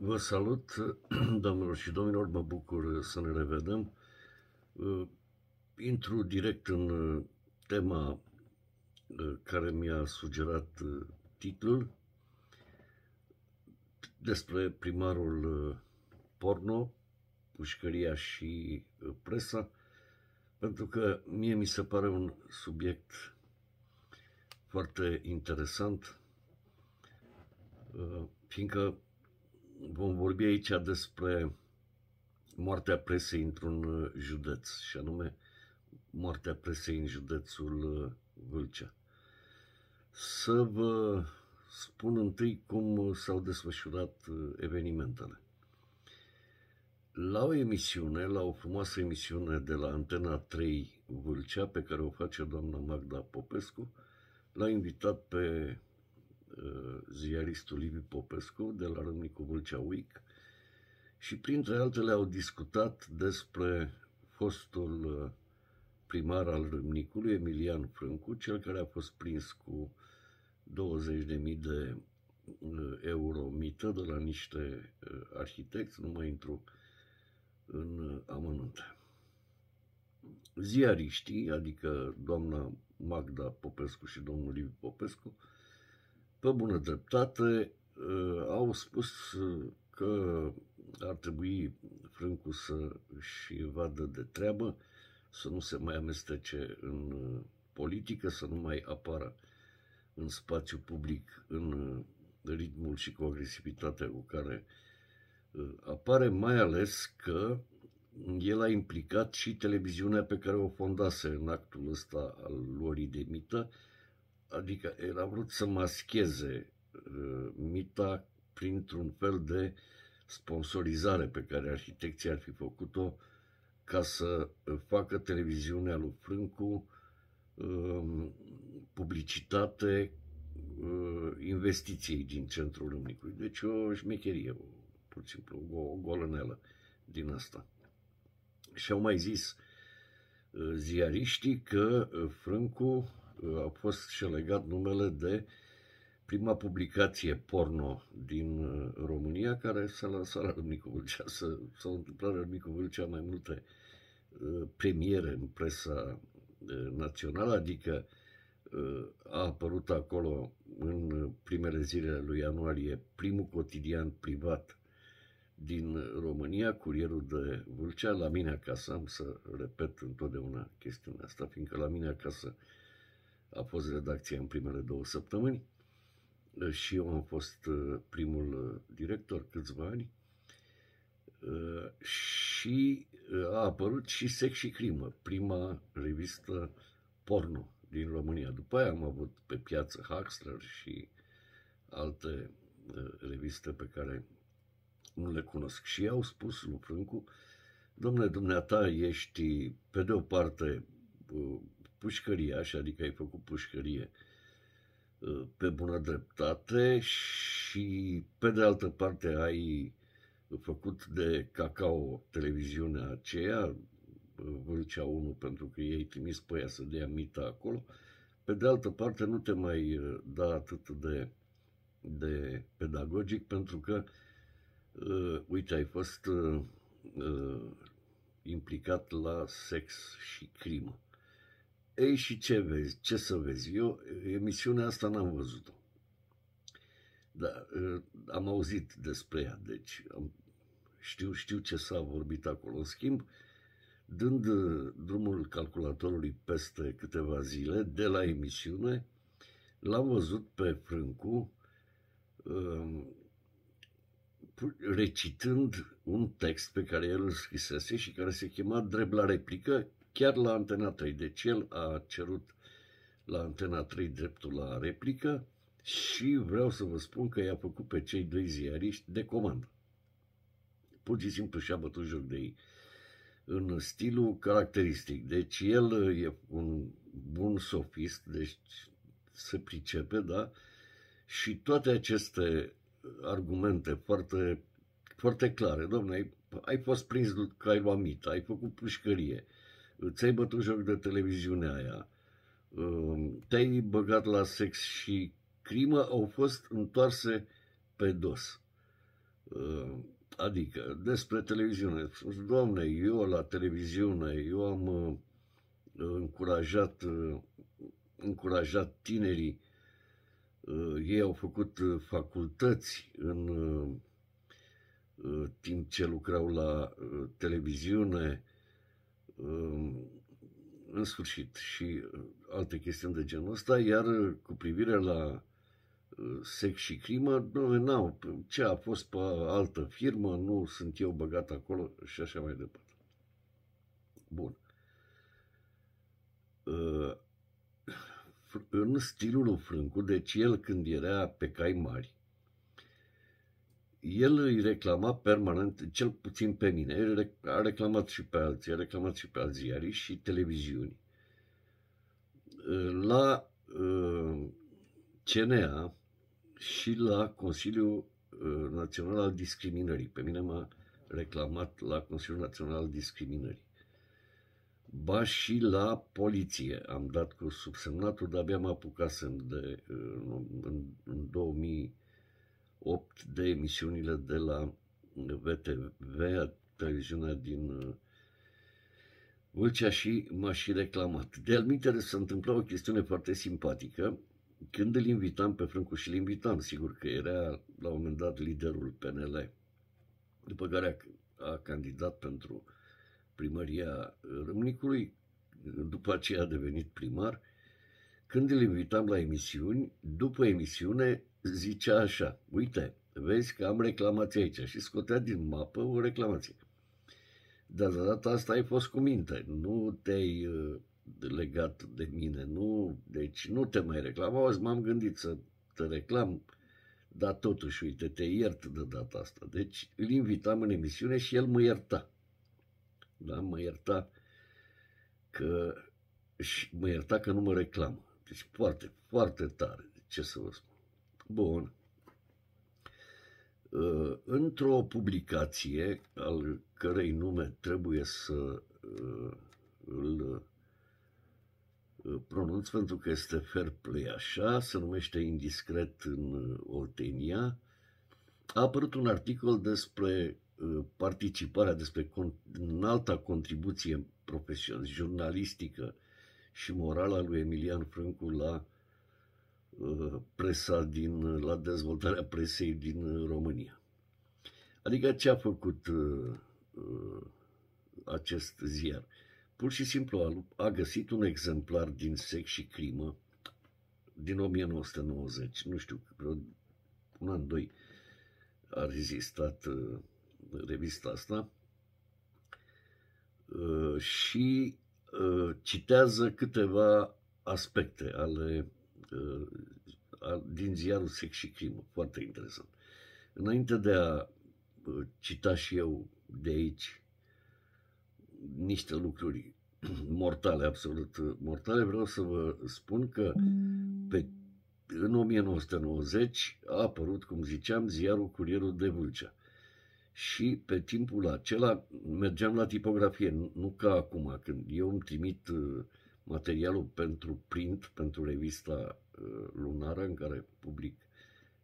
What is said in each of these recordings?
Vă salut, doamnelor și domnilor, mă bucur să ne revedem. Uh, intru direct în uh, tema uh, care mi-a sugerat titlul despre primarul porno, pușcăria și presa, pentru că mie mi se pare un subiect foarte interesant, fiindcă vom vorbi aici despre moartea presei într-un uh, județ, și anume moartea presei în județul uh, Vâlcea. Să vă spun întâi cum uh, s-au desfășurat evenimentele. La o emisiune, la o frumoasă emisiune de la Antena 3 Vâlcea, pe care o face doamna Magda Popescu, l-a invitat pe Uh, ziaristul Liviu Popescu de la Râmnicu Vâlcea Week și printre altele au discutat despre fostul uh, primar al Râmnicului, Emilian Frâncu, cel care a fost prins cu 20.000 de uh, euro mită de la niște arhitecți, nu mai intru în amănunte. Ziariștii, adică doamna Magda Popescu și domnul Liviu Popescu, pe bună dreptate, ă, au spus că ar trebui Frâncu să și vadă de treabă, să nu se mai amestece în politică, să nu mai apară în spațiu public în ritmul și cu agresivitatea cu care ă, apare, mai ales că el a implicat și televiziunea pe care o fondase în actul ăsta al luării de mită, Adică el a vrut să mascheze uh, mita printr-un fel de sponsorizare pe care arhitecții ar fi făcut-o ca să uh, facă televiziunea lui Frâncu uh, publicitate uh, investiției din centrul Râmnicului. Deci o șmecherie, o, pur și simplu, o, o golănelă din asta. Și au mai zis uh, ziariștii că uh, Frâncu a fost și legat numele de prima publicație porno din uh, România care s-a lansat la Râmnicu Vâlcea. S-au întâmplat la Râmnicu Vâlcea mai multe uh, premiere în presa uh, națională, adică a apărut acolo în primele zile lui ianuarie primul cotidian privat din România, Curierul de Vâlcea, la mine acasă, am să repet întotdeauna chestiunea asta, fiindcă la mine acasă uh, a fost redacția în primele două săptămâni și eu am fost uh, primul uh, director câțiva ani uh, și a apărut și Sex și Crimă, prima revistă porno din România. După aia am avut pe piață Huxler și alte reviste pe care nu le cunosc. Și au spus lui Frâncu, domnule, dumneata, ești pe de o parte pușcăriaș, adică ai făcut pușcărie uh, pe bună dreptate și pe de altă parte ai făcut de cacao televiziunea aceea, Vâlcea 1, pentru că ei trimis pe ea să dea mita acolo, pe de altă parte nu te mai uh, da atât de, de pedagogic pentru că, uh, uite, ai fost uh, uh implicat la sex și crimă. Ei și ce vezi, ce să vezi? Eu emisiunea asta n-am văzut-o. Da, am auzit despre ea, deci am, știu, știu ce s-a vorbit acolo. În schimb, dând drumul calculatorului peste câteva zile de la emisiune, l-am văzut pe Frâncu recitând un text pe care el îl scrisese și care se chema Drept la replică, Chiar la Antena 3, deci el a cerut la Antena 3 dreptul la replică și vreau să vă spun că i-a făcut pe cei doi ziariști de comandă. Pur și simplu și-a bătut joc de ei în stilul caracteristic. Deci el e un bun sofist, deci se pricepe, da? Și toate aceste argumente foarte, foarte clare, domnule, ai, ai fost prins că ai luat mită, ai făcut pușcărie, uh, ți-ai bătut joc de televiziunea aia, um, te-ai băgat la sex și crimă au fost întoarse pe dos. Um, adică, despre televiziune. Doamne, eu la televiziune, eu am uh, încurajat, uh, încurajat tinerii, uh, ei au făcut facultăți în timp ce lucrau la televiziune, în sfârșit, și uh, alte chestiuni de genul ăsta, iar uh, cu privire la uh, sex și crimă, nu, n-au, ce a fost pe altă firmă, nu sunt eu băgat acolo și așa mai departe. Bun. În stilul lui Frâncu, deci el când era pe cai mari, el îi reclama permanent, cel puțin pe mine, a reclamat și pe alții, a reclamat și pe alții ziarii și televiziuni. La uh, CNA și la Consiliul uh, Național al Discriminării. Pe mine m-a reclamat la Consiliul Național al Discriminării. Ba și la poliție am dat cu subsemnatul, dar abia m-a să-mi de, uh, în, în 2000 8 de emisiunile de la VTV, televiziunea din uh, Vâlcea și m-a și reclamat. De almitere se întâmpla o chestiune foarte simpatică. Când îl invitam pe Frâncu și îl invitam, sigur că era la un moment dat liderul PNL, după care a, a candidat pentru primăria Râmnicului, după aceea a devenit primar, când îl invitam la emisiuni, după emisiune zicea așa, uite, vezi că am reclamație aici și scotea din mapă o reclamație. Dar de data asta ai fost cu minte, nu te-ai uh, legat de mine, nu, deci nu te mai reclam, auzi, m-am gândit să te reclam, dar totuși, uite, te iert de data asta. Deci îl invitam în emisiune și el mă ierta. Da, mă ierta că și mă ierta că nu mă reclamă. Deci foarte, foarte tare, ce să vă spun. Bun. Ă, într-o publicație al cărei nume trebuie să ă, îl ă, pronunț pentru că este fair play așa, se numește Indiscret în Oltenia, a apărut un articol despre participarea, despre înalta contribuție profesională, jurnalistică și morală a lui Emilian Frâncu la Uh, presa din, la dezvoltarea presei din uh, România. Adică ce a făcut uh, acest ziar? Pur și simplu a, găsit un exemplar din Sex și Crimă din 1990, nu știu, vreo un an, doi a rezistat revista asta și citează câteva aspecte ale Uh, uh, din ziarul Sex și Crimă, foarte interesant. Înainte de a uh, cita și eu de aici niște lucruri mortale, absolut mortale, vreau să vă spun că mm. pe, în 1990 a apărut, cum ziceam, ziarul Curierul de Vâlcea. Și pe timpul acela mergeam la tipografie, nu ca acum, când eu îmi trimit uh, materialul pentru print, pentru revista uh, lunară în care public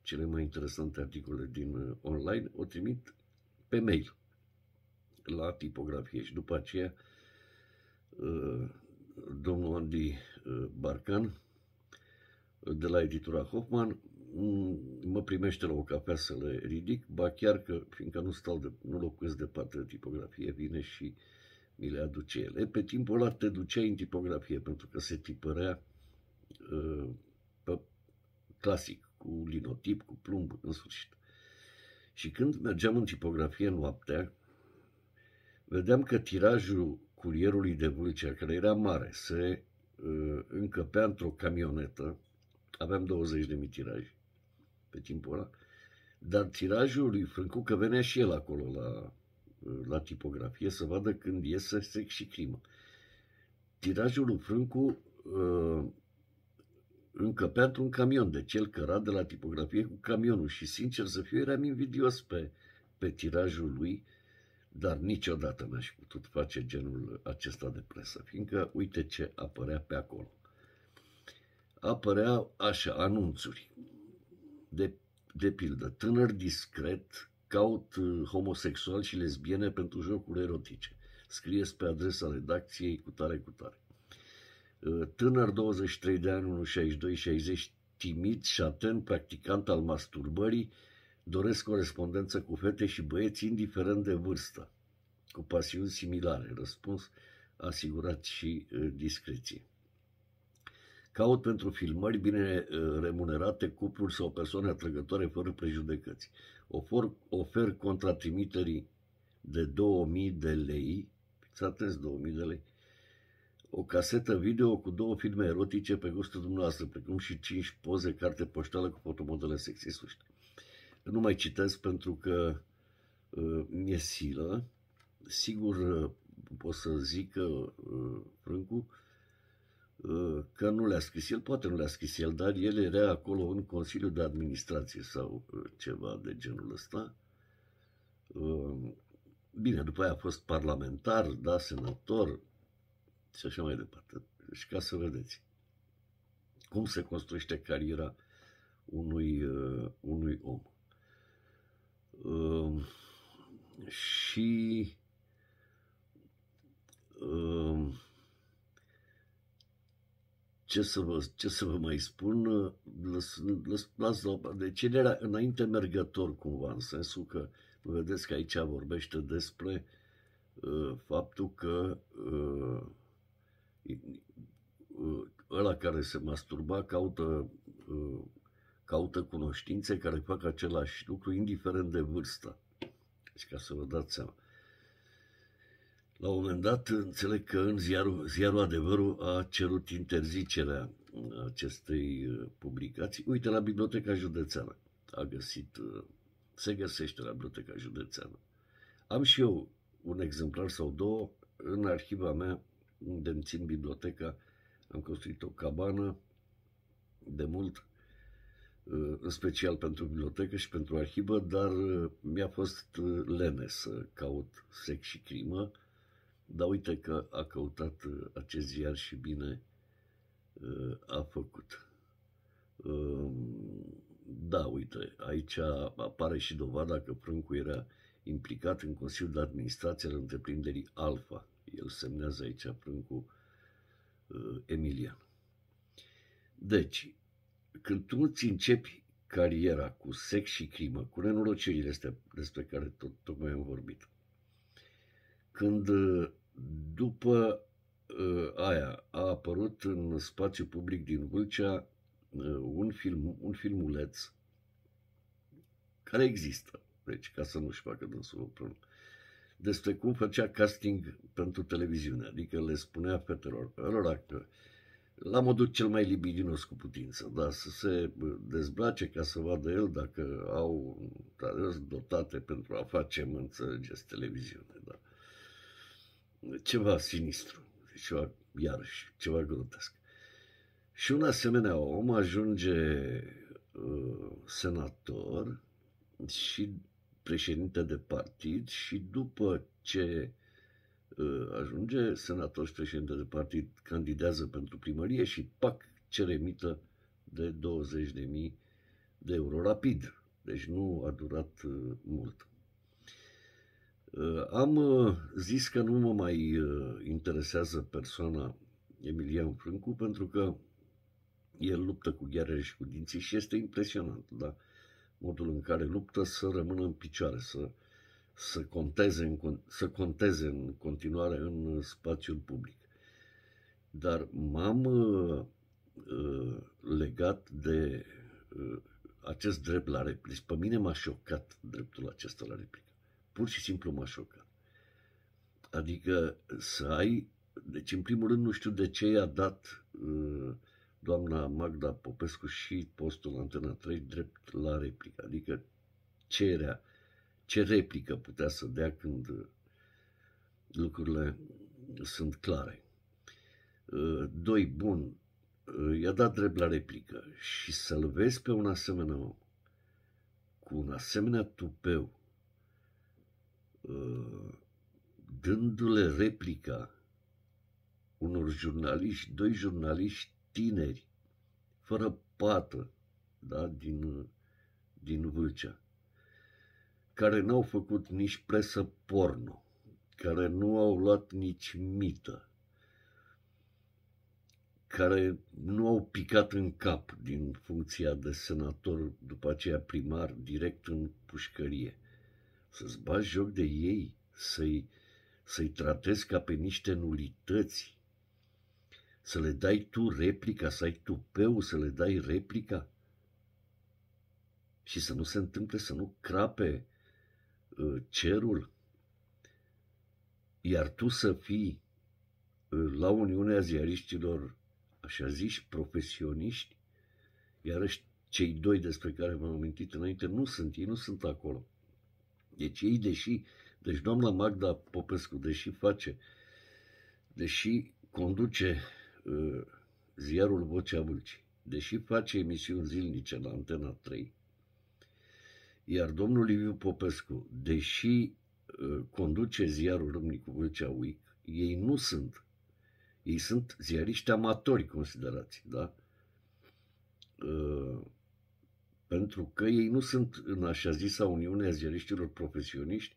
cele mai interesante articole din uh, online, o trimit pe mail la tipografie și după aceea uh, domnul Andy Barcan de la editura Hoffman mă primește la o cafea să le ridic, ba chiar că, fiindcă nu stau de, nu locuiesc departe de tipografie, vine și uh, mi le aduce ele. E, pe timpul ăla te duceai în tipografie, pentru că se tipărea uh, pe clasic, cu linotip, cu plumb, în sfârșit. Și când mergeam în tipografie noaptea, vedeam că tirajul curierului de Vâlcea, care era mare, se uh, încăpea într-o camionetă, aveam 20 de tiraj pe timpul ăla, dar tirajul lui Frâncu, că venea și el acolo la Uh, la tipografie să vadă când iese sex și crimă. Tirajul lui Frâncu uh, încăpea într-un camion, de deci cel căra de la tipografie cu camionul și sincer să fiu eram invidios pe, pe tirajul lui, dar niciodată n-aș putut face genul acesta de presă, fiindcă uite ce apărea pe acolo. Apărea așa anunțuri. De, de pildă, tânăr discret Caut uh, homosexuali și lesbiene pentru jocuri erotice. Scrieți pe adresa redacției cu tare cu tare. Uh, tânăr 23 de ani, 1,62-60, timid și atent, practicant al masturbării, doresc corespondență cu fete și băieți, indiferent de vârstă, cu pasiuni similare. Răspuns, asigurat și uh, discreție. Caut pentru filmări bine uh, remunerate, cupluri sau persoane atrăgătoare fără prejudecăți. Ofer, ofer contra trimiterii de 2000 de lei, să atenți, 2000 de lei, o casetă video cu două filme erotice pe gustul dumneavoastră, precum și 5 poze carte poștală cu fotomodele sexy suște. Nu mai citesc pentru că uh, mi-e silă. Sigur, uh, pot să zic că uh, Frâncu Uh, că nu le-a scris el, poate nu le-a scris el, dar el era acolo în Consiliul de Administrație sau uh, ceva de genul ăsta. Uh, bine, după aia a fost parlamentar, da, senator și așa mai departe. Și deci ca să vedeți cum se construiește cariera unui, unui om. Și ce să vă, ce să vă mai spun, las, las, las la, deci el era înainte mergător cumva, în sensul că vedeți că aici vorbește despre uh, faptul că uh, uh, ăla care se masturba caută, uh, caută cunoștințe care fac același lucru, indiferent de vârstă. Deci ca să vă dați seama la un moment dat înțeleg că în ziarul, ziarul Adevărul a cerut interzicerea uh, acestei uh, publicații. Uite, la Biblioteca Județeană a găsit, uh, se găsește la Biblioteca Județeană. Am și eu un exemplar sau două în arhiva mea unde îmi țin biblioteca. Am construit o cabană de mult, în special pentru bibliotecă și pentru arhivă, dar mi-a fost lene să caut sex și crimă dar uite că a căutat uh, acest ziar și bine uh, a făcut. Um, da, uite, aici apare și dovada că Frâncu era implicat în Consiliul de Administrație al întreprinderii Alfa. El semnează aici Frâncu uh, Emilian. Deci, când tu îți începi cariera cu sex și crimă, cu nenorocirile astea despre care tot, tocmai am vorbit, când după ă, aia a apărut în spațiu public din Vâlcea ă, un, film, un filmuleț care există, deci ca să nu-și facă dânsul o despre cum făcea casting pentru televiziune, adică le spunea fetelor, lor că la modul cel mai libidinos cu putință, dar să se dezbrace ca să vadă el dacă au dotate pentru a face, mă înțelegeți, televiziune. Da ceva sinistru, ceva, iarăși, ceva grotesc. Și un asemenea om ajunge uh, senator și președinte de partid și după ce uh, ajunge senator și președinte de partid, candidează pentru primărie și pac, cere mită de 20.000 de euro rapid. Deci nu a durat uh, mult. Ă, am ă, zis că nu mă mai ă, interesează persoana Emilian Frâncu pentru că el luptă cu ghearele și cu dinții și este impresionant, da? Modul în care luptă să rămână în picioare, să, să, conteze, în, să conteze în continuare în spațiul public. Dar m-am uh, legat de uh, acest drept la replici. Pe mine m-a șocat dreptul acesta la replici pur și simplu mă șocă. Adică să ai... Deci, în primul rând, nu știu de ce i-a dat uh, doamna Magda Popescu și postul Antena 3 drept la replică. Adică era, ce replică putea să dea când uh, lucrurile sunt clare. Uh, doi, bun, i-a dat drept la replică și să-l vezi pe un asemenea om cu un asemenea tupeu dându-le ă, replica unor jurnaliști, doi jurnaliști tineri, fără pată, da, din, din Vâlcea, care n-au făcut nici presă porno, care nu au luat nici mită, care nu au picat în cap din funcția de senator, după aceea primar, direct în pușcărie să-ți bagi joc de ei, să-i, să tratezi ca pe niște nulități, să le dai tu replica, să ai peu, să le dai replica și să nu se întâmple să nu crape uh, cerul, iar tu să fii uh, la Uniunea Ziariștilor, așa zici, profesioniști, iarăși cei doi despre care v am amintit înainte nu sunt, ei nu sunt acolo. Deci ei, deși, deci doamna Magda Popescu, deși face, deși conduce uh, ziarul Vocea Vâlcii, deși face emisiuni zilnice la Antena 3, iar domnul Liviu Popescu, deși uh, conduce ziarul Râmnicu Vâlcea Week, ei nu sunt. Ei sunt ziariști amatori, considerați, da? Uh, pentru că ei nu sunt în așa zisa Uniune a Ziariștilor Profesioniști,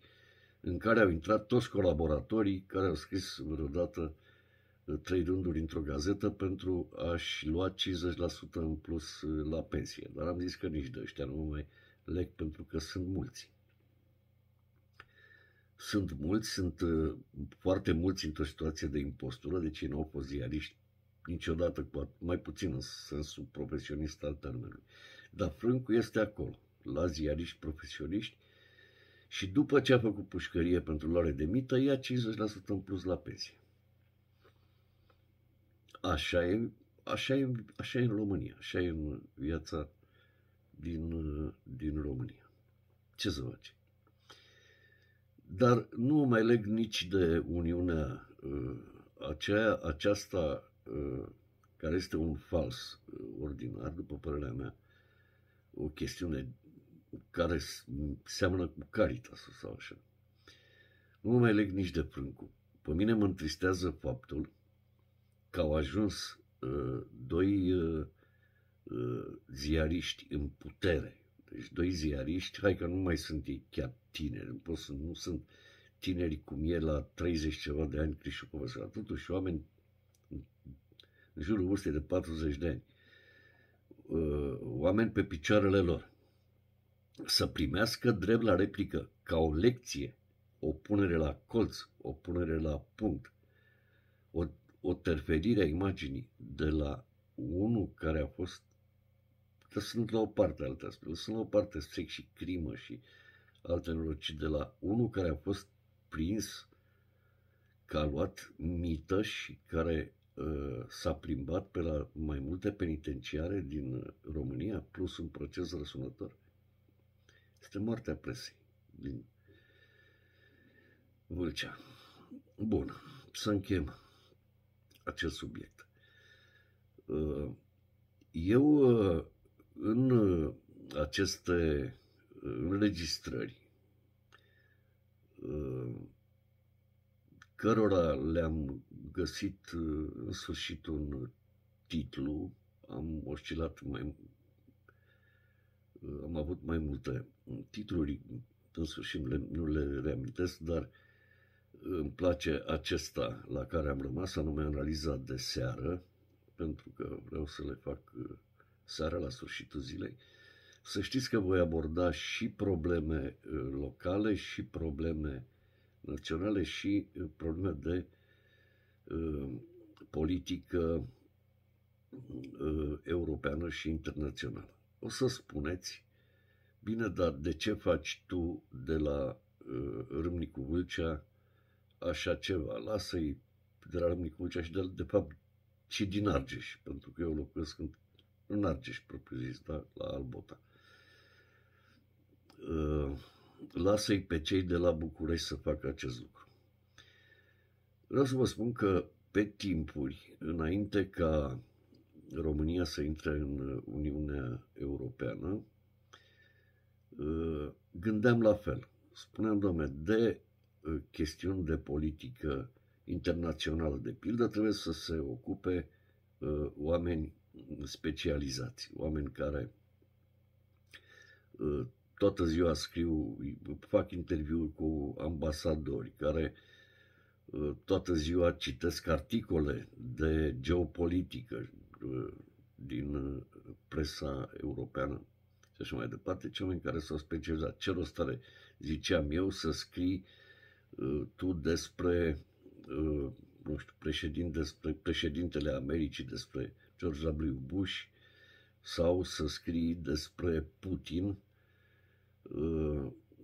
în care au intrat toți colaboratorii care au scris vreodată uh, trei rânduri într-o gazetă pentru a-și lua 50% în plus uh, la pensie. Dar am zis că nici de ăștia nu mai leg pentru că sunt mulți. Sunt mulți, sunt uh, foarte mulți într-o situație de impostură, deci ei nu au fost ziariști niciodată, mai puțin în sensul profesionist al termenului. Dar Frâncu este acolo, la ziariști profesioniști și după ce a făcut pușcărie pentru luare de mită, ia 50% în plus la pensie. Așa e, așa e, așa e în România, așa e în viața din, din România. Ce să faci? Dar nu mai leg nici de Uniunea uh, aceea, aceasta uh, care este un fals uh, ordinar, după părerea mea, o chestiune care seamănă cu Caritas sau așa. Nu mă mai leg nici de prâncul. Pe mine mă întristează faptul că au ajuns uh, doi uh, ziariști în putere. Deci doi ziariști, hai că nu mai sunt ei chiar tineri, pot să nu sunt tineri cum e la 30 ceva de ani Crișu Popescu, totuși oameni în jurul vârstei de 40 de ani Uh, oameni pe picioarele lor, să primească drept la replică, ca o lecție, o punere la colț, o punere la punct, o, o terferire a imaginii de la unul care a fost că sunt la o parte altă, sunt la o parte sex și crimă și alte neurocii de la unul care a fost prins că a luat mită și care Eh, s-a plimbat pe la mai multe penitenciare din România, plus un proces răsunător. Este moartea presei din Vâlcea. Bun, să închem acest subiect. Eh, eu eh, în aceste înregistrări cărora le-am găsit uh, în sfârșit un uh, titlu, am oscilat mai uh, am avut mai multe titluri, în sfârșit nu le reamintesc, dar îmi place acesta la care am rămas, anume analiza de seară, pentru că vreau să le fac seara la sfârșitul zilei. Să știți că voi aborda și probleme locale, și probleme naționale, și probleme de Uh, politică uh, europeană și internațională. O să spuneți, bine, dar de ce faci tu de la uh, Râmnicu Vâlcea așa ceva? Lasă-i de la Râmnicu Vâlcea și de, de fapt și din Argeș, pentru că eu locuiesc în, în Argeș, propriu-zis, da, la Albota. Lasă-i pe cei de la București să facă acest lucru. Vreau să vă spun că pe timpuri, înainte ca România să intre în Uniunea Europeană, uh, gândeam la fel. Spuneam, domne, de uh, chestiuni de politică internațională, de pildă, trebuie să se ocupe uh, oameni specializați, oameni care toată ziua scriu, fac interviuri cu ambasadori, care uh, toată ziua citesc articole de geopolitică uh, din uh, presa europeană și așa mai departe, ce oameni care s-au specializat. Ce rost are, ziceam eu, să scrii uh, tu despre nu știu, președinte, despre președintele Americii, despre George W. Bush, sau să scrii despre Putin,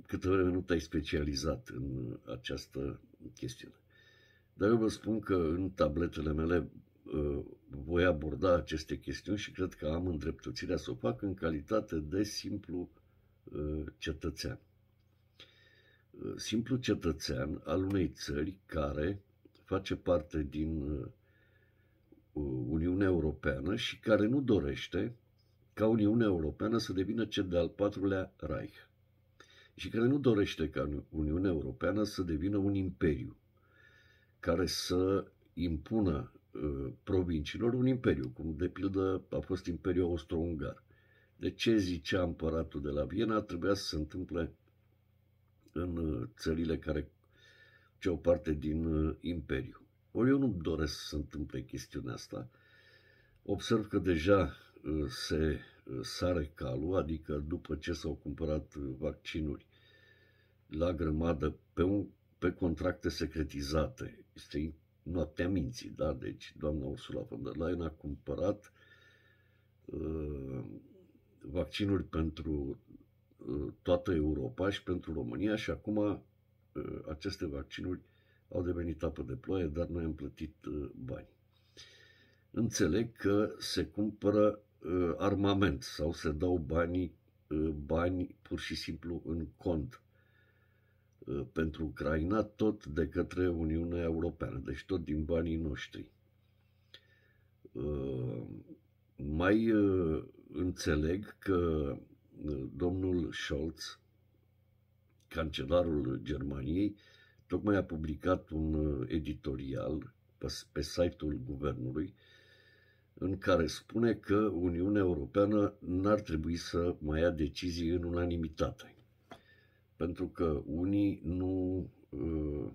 câte vreme nu te-ai specializat în această chestiune. Dar eu vă spun că în tabletele mele uh, voi aborda aceste chestiuni și cred că am îndreptățirea să o fac în calitate de simplu uh, cetățean. Uh, simplu cetățean al unei țări care face parte din Uniunea Europeană și care nu dorește ca Uniunea Europeană să devină cel de-al patrulea Reich și care nu dorește ca Uniunea Europeană să devină un imperiu care să impună uh, provinciilor un imperiu, cum de pildă a fost Imperiul Austro-Ungar. De ce zicea împăratul de la Viena? Trebuia să se întâmple în uh, țările care făceau parte din uh, imperiu. Ori eu nu doresc să se întâmple chestiunea asta. Observ că deja se sare calul, adică după ce s-au cumpărat vaccinuri la grămadă pe un pe contracte secretizate. Este noaptea minții, da? Deci doamna Ursula von der Leyen a cumpărat uh, vaccinuri pentru uh, toată Europa și pentru România și acum uh, aceste vaccinuri au devenit apă de ploaie, dar noi am plătit uh, bani. Înțeleg că se cumpără uh, armament sau se dau banii, uh, bani pur și simplu în cont Uh, pentru Ucraina tot de către Uniunea Europeană, deci tot din banii noștri. Uh, mai uh, înțeleg că domnul Scholz, cancelarul Germaniei, tocmai a publicat un editorial pe site-ul guvernului în care spune că Uniunea Europeană n-ar trebui să mai ia decizii în unanimitate pentru că unii nu uh,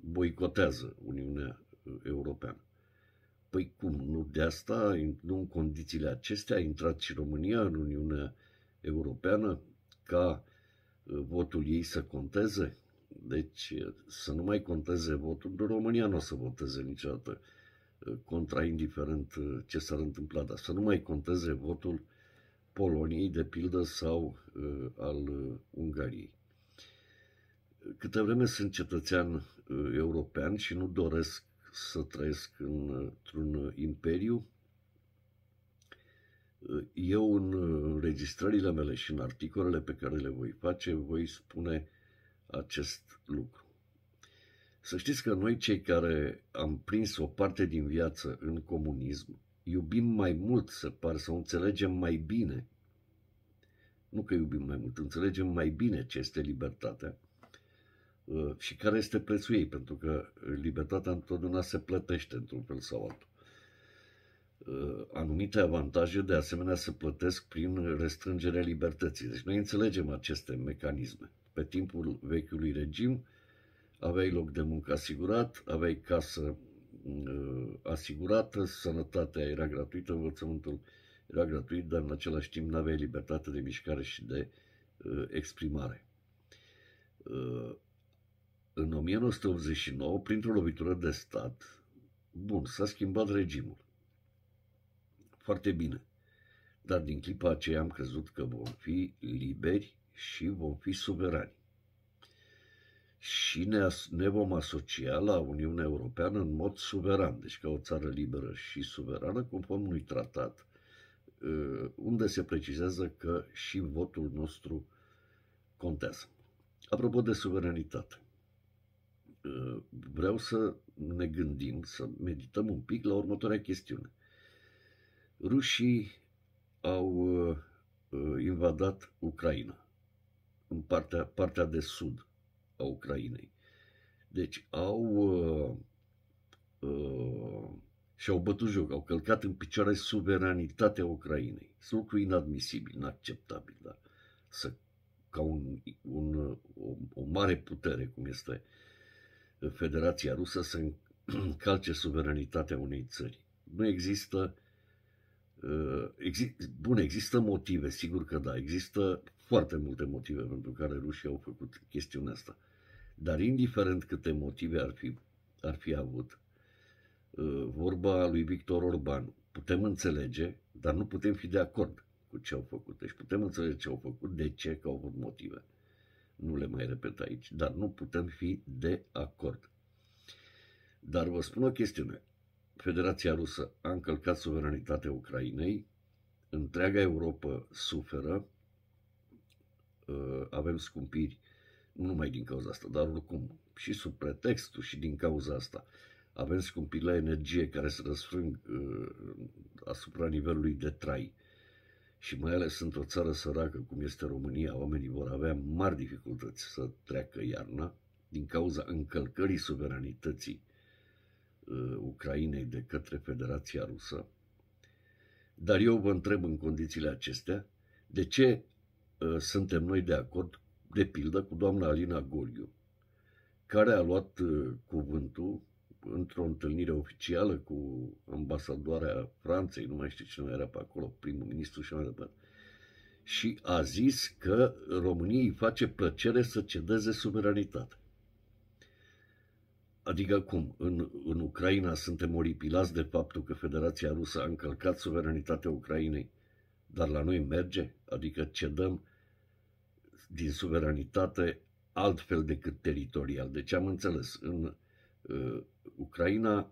boicotează Uniunea uh, Europeană. Păi cum, nu de asta, nu în condițiile acestea, a intrat și România în Uniunea Europeană ca uh, votul ei să conteze? Deci să nu mai conteze votul, România nu o să voteze niciodată contra, indiferent ce s-ar întâmpla, dar să nu mai conteze votul Poloniei, de pildă, sau al Ungariei câtă vreme sunt cetățean uh, european și nu doresc să trăiesc într-un imperiu, uh, eu în înregistrările mele și în articolele pe care le voi face, voi spune acest lucru. Să știți că noi cei care am prins o parte din viață în comunism, iubim mai mult, se pare, să înțelegem mai bine. Nu că iubim mai mult, înțelegem mai bine ce este libertatea Uh, și care este prețul ei, pentru că libertatea întotdeauna se plătește într-un fel sau altul. Uh, anumite avantaje, de asemenea, se plătesc prin restrângerea libertății. Deci noi înțelegem aceste mecanisme. Pe timpul vechiului regim aveai loc de muncă asigurat, aveai casă uh, asigurată, sănătatea era gratuită, învățământul era gratuit, dar în același timp nu aveai libertate de mișcare și de exprimare în 1989, printr-o lovitură de stat, bun, s-a schimbat regimul. Foarte bine. Dar din clipa aceea am crezut că vom fi liberi și vom fi suverani. Și ne, ne vom asocia la Uniunea Europeană în mod suveran, deci ca o țară liberă și suverană, conform unui tratat, ă, unde se precizează că și votul nostru contează. Apropo de suveranitate, Ă, vreau să ne gândim, să medităm un pic la următoarea chestiune. Rușii au ă, invadat Ucraina, în partea, partea de sud a Ucrainei. Deci au uh, și-au bătut joc, au călcat în picioare suveranitatea Ucrainei. Sunt lucru inadmisibil, inacceptabil, da? Să, ca un, un, o, o mare putere, cum este uh, Federația Rusă să încalce suveranitatea unei țări. Nu există uh, Exist, bun, există motive, sigur că da, există foarte multe motive pentru care rușii au făcut chestiunea asta. Dar indiferent câte motive ar fi, ar fi avut, uh, vorba lui Victor Orban, putem înțelege, dar nu putem fi de acord cu ce au făcut. Deci putem înțelege ce au făcut, de ce, că au avut motive nu le mai repet aici, dar nu putem fi de acord. Dar vă spun o chestiune. Federația Rusă a încălcat suveranitatea Ucrainei, întreaga Europa suferă, uh, avem scumpiri nu numai din cauza asta, dar oricum și sub pretextul și din cauza asta. Avem scumpiri la energie care se răsfrâng uh, asupra nivelului de trai și mai ales într-o țară săracă cum este România, oamenii vor avea mari dificultăți să treacă iarna din cauza încălcării suveranității uh, Ucrainei de către Federația Rusă. Dar eu vă întreb în condițiile acestea de ce uh, suntem noi de acord, de pildă, cu doamna Alina Goliu, care a luat uh, cuvântul într-o întâlnire oficială cu ambasadoarea Franței, nu mai știu cine era pe acolo, primul ministru și mai departe, și a zis că României îi face plăcere să cedeze suveranitate. Adică cum? În, în Ucraina suntem oripilați de faptul că Federația Rusă a încălcat suveranitatea Ucrainei, dar la noi merge? Adică cedăm din suveranitate altfel decât teritorial. Deci am înțeles, în uh, Ucraina ă,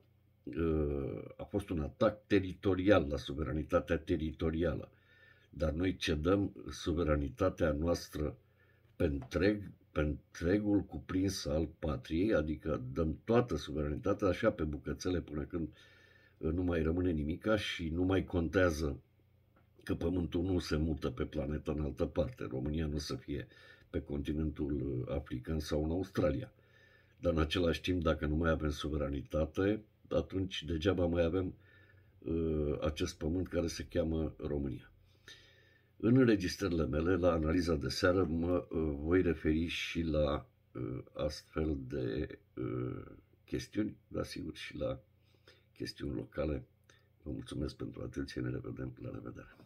a fost un atac teritorial la suveranitatea teritorială, dar noi cedăm suveranitatea noastră pe, întreg, pe întregul cuprins al patriei, adică dăm toată suveranitatea așa pe bucățele până când nu mai rămâne nimica și nu mai contează că pământul nu se mută pe planetă în altă parte. România nu o să fie pe continentul ă, african sau în Australia dar în același timp, dacă nu mai avem suveranitate, atunci degeaba mai avem uh, acest pământ care se cheamă România. În înregistrările mele, la analiza de seară, mă uh, voi referi și la uh, astfel de uh, chestiuni, dar sigur și la chestiuni locale. Vă mulțumesc pentru atenție, ne revedem, la revedere!